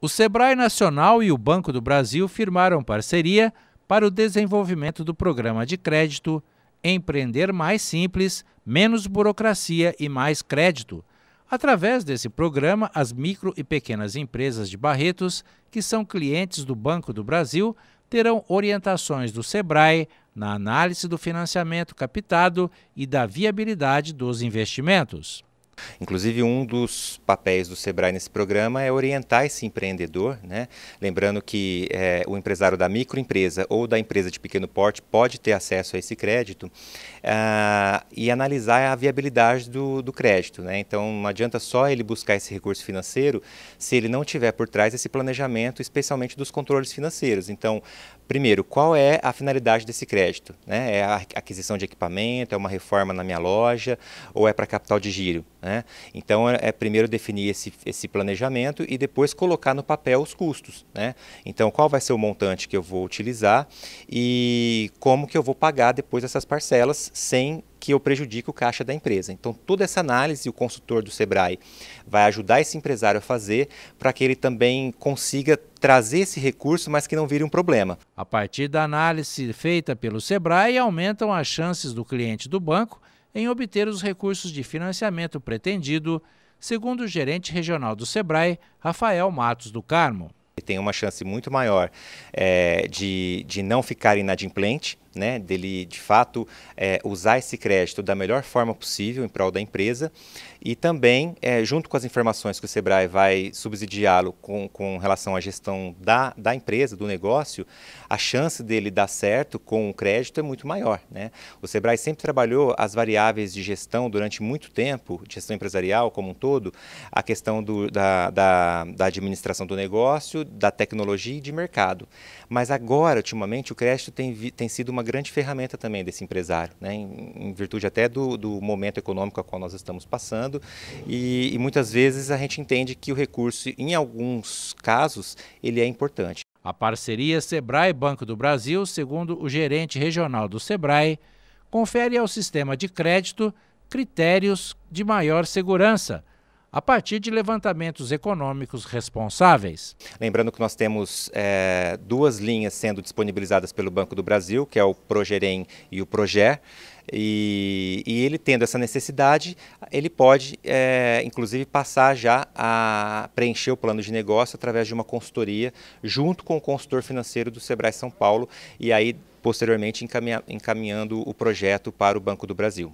O Sebrae Nacional e o Banco do Brasil firmaram parceria para o desenvolvimento do programa de crédito Empreender Mais Simples, Menos Burocracia e Mais Crédito. Através desse programa, as micro e pequenas empresas de Barretos, que são clientes do Banco do Brasil, terão orientações do Sebrae na análise do financiamento captado e da viabilidade dos investimentos. Inclusive, um dos papéis do Sebrae nesse programa é orientar esse empreendedor, né? lembrando que é, o empresário da microempresa ou da empresa de pequeno porte pode ter acesso a esse crédito uh, e analisar a viabilidade do, do crédito. Né? Então, não adianta só ele buscar esse recurso financeiro se ele não tiver por trás esse planejamento, especialmente dos controles financeiros. Então, primeiro, qual é a finalidade desse crédito? Né? É a aquisição de equipamento, é uma reforma na minha loja ou é para capital de giro? Né? Então, é, é primeiro definir esse, esse planejamento e depois colocar no papel os custos. Né? Então, qual vai ser o montante que eu vou utilizar e como que eu vou pagar depois essas parcelas sem que eu prejudique o caixa da empresa. Então, toda essa análise o consultor do Sebrae vai ajudar esse empresário a fazer para que ele também consiga trazer esse recurso, mas que não vire um problema. A partir da análise feita pelo Sebrae, aumentam as chances do cliente do banco em obter os recursos de financiamento pretendido, segundo o gerente regional do SEBRAE, Rafael Matos do Carmo. Tem uma chance muito maior é, de, de não ficar inadimplente, né, dele de fato é, usar esse crédito da melhor forma possível em prol da empresa e também, é, junto com as informações que o Sebrae vai subsidiá-lo com, com relação à gestão da, da empresa, do negócio, a chance dele dar certo com o crédito é muito maior. Né? O Sebrae sempre trabalhou as variáveis de gestão durante muito tempo, de gestão empresarial como um todo, a questão do, da, da, da administração do negócio, da tecnologia e de mercado. Mas agora, ultimamente, o crédito tem, tem sido uma grande ferramenta também desse empresário, né? em, em virtude até do, do, momento econômico a qual nós estamos passando. E, e muitas vezes a gente entende que o recurso, em alguns casos, ele é importante. A parceria Sebrae-Banco do Brasil, segundo o gerente regional do Sebrae, confere ao sistema de crédito critérios de maior segurança a partir de levantamentos econômicos responsáveis. Lembrando que nós temos é, duas linhas sendo disponibilizadas pelo Banco do Brasil, que é o Progerem e o Proger. E, e, ele tendo essa necessidade, ele pode, é, inclusive, passar já a preencher o plano de negócio através de uma consultoria junto com o consultor financeiro do Sebrae São Paulo e aí posteriormente encaminha, encaminhando o projeto para o Banco do Brasil.